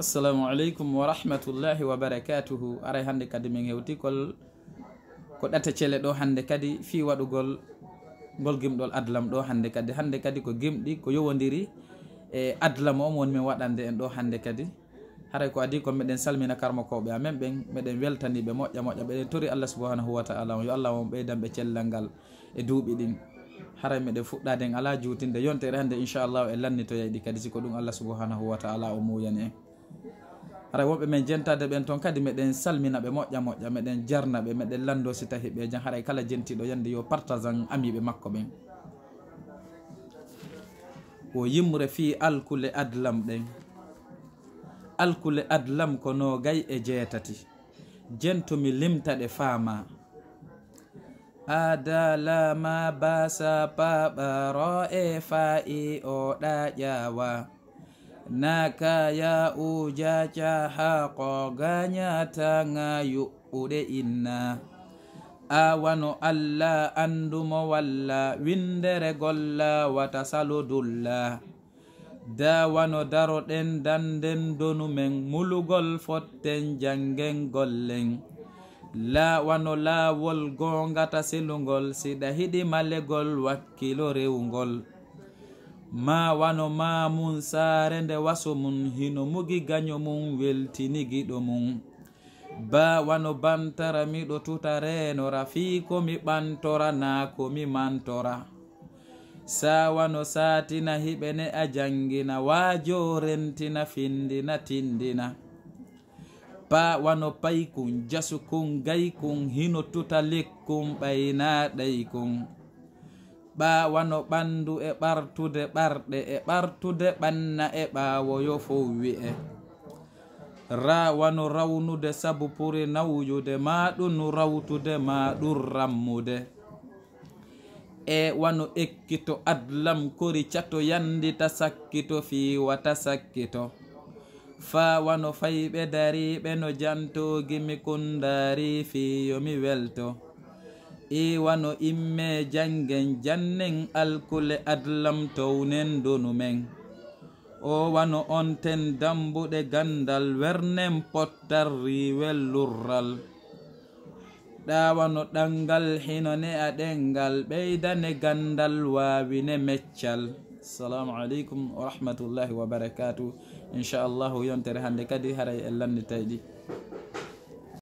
assalamu aleykum wa rahmatullahi wa barakatuhu aray hannde kadi min hewtikol ko ɗate cele ɗo hannde kadi fi waɗugol ngol gimɗol adlam ɗo hannde kadi hannde kadi ko gimɗi ko yowodiri e adlam on woni min waɗande en ɗo hannde kadi haray ko adi ko meɗen salmina karma koɓe amen ɓen meɗen weltaniɓe moƴƴa moƴƴa ɓeɗen tori allah subahanahu wa taala o yo allah on ɓeydanɓe cellal ngal e duuɓi ɗin haray meɗen fuɗɗaden ala juutinde yontere hannde inchallahu e lanni to yayɗi kadi siko ɗum allah subahanahu wa taala o muyani en ara woɓɓe men jentade ɓen toon kadi meɗen salmina ɓe moƴƴa moƴƴa meɗen jarna ɓe meɗen lando si tahi ɓe jan haray e kala jentiɗo yande yo partage an amiɓe makko ɓen o yimre fi alkule adlam ɗen alkule adlam ko no gay e jeetati jentumi limta ɗe faama adalama basa paɓaro e fa'i o ɗaƴawa naka ya ujaca ha koganyata ga yuɓɓuɗe inna awano allah andumo walla windere golla wata saludulla dawano daroɗen danden donumen mulugol fotten jangen gollen laawano laawol gongata selugol siɗa hiɗi malegol wakkilo rewugol ma wano mamum saare nde waso mum hino mugi gaño mum weltiniguiɗo mum ba wano bantara miɗo tuta renora fii komi ɓantora naa komi mantora saa wano saatina hiɓene a jangina waajo rentina findina tindina paa wano paykum jasukum gaykum hino tuta lekkum ɓaynaa ɗaykum ɓawano ɓandu e ɓartude ɓarɗe e ɓartude ɓanna e ɓawoyo fow wi'e rawano rawnude sabu puri nawyude maɗunu rawtude maɗum rammude e wano ekkito adlam kori cato yandita sakkito fiwata sakkito faa wano fayɓe dariɓe no jantogimi kundari fiyomi welto iwano imme jangen jannen alkule adlam townen donumen o wano onten dambuɗe gandal wernen pottar riwel lurral ɗawano ɗangal hinone aɗengal ɓeydane gandal wawine meccal assalamu aleykum wa rahmatullahi wa barakatuh inchallahu yontere hande kadi haray e lande tayɗi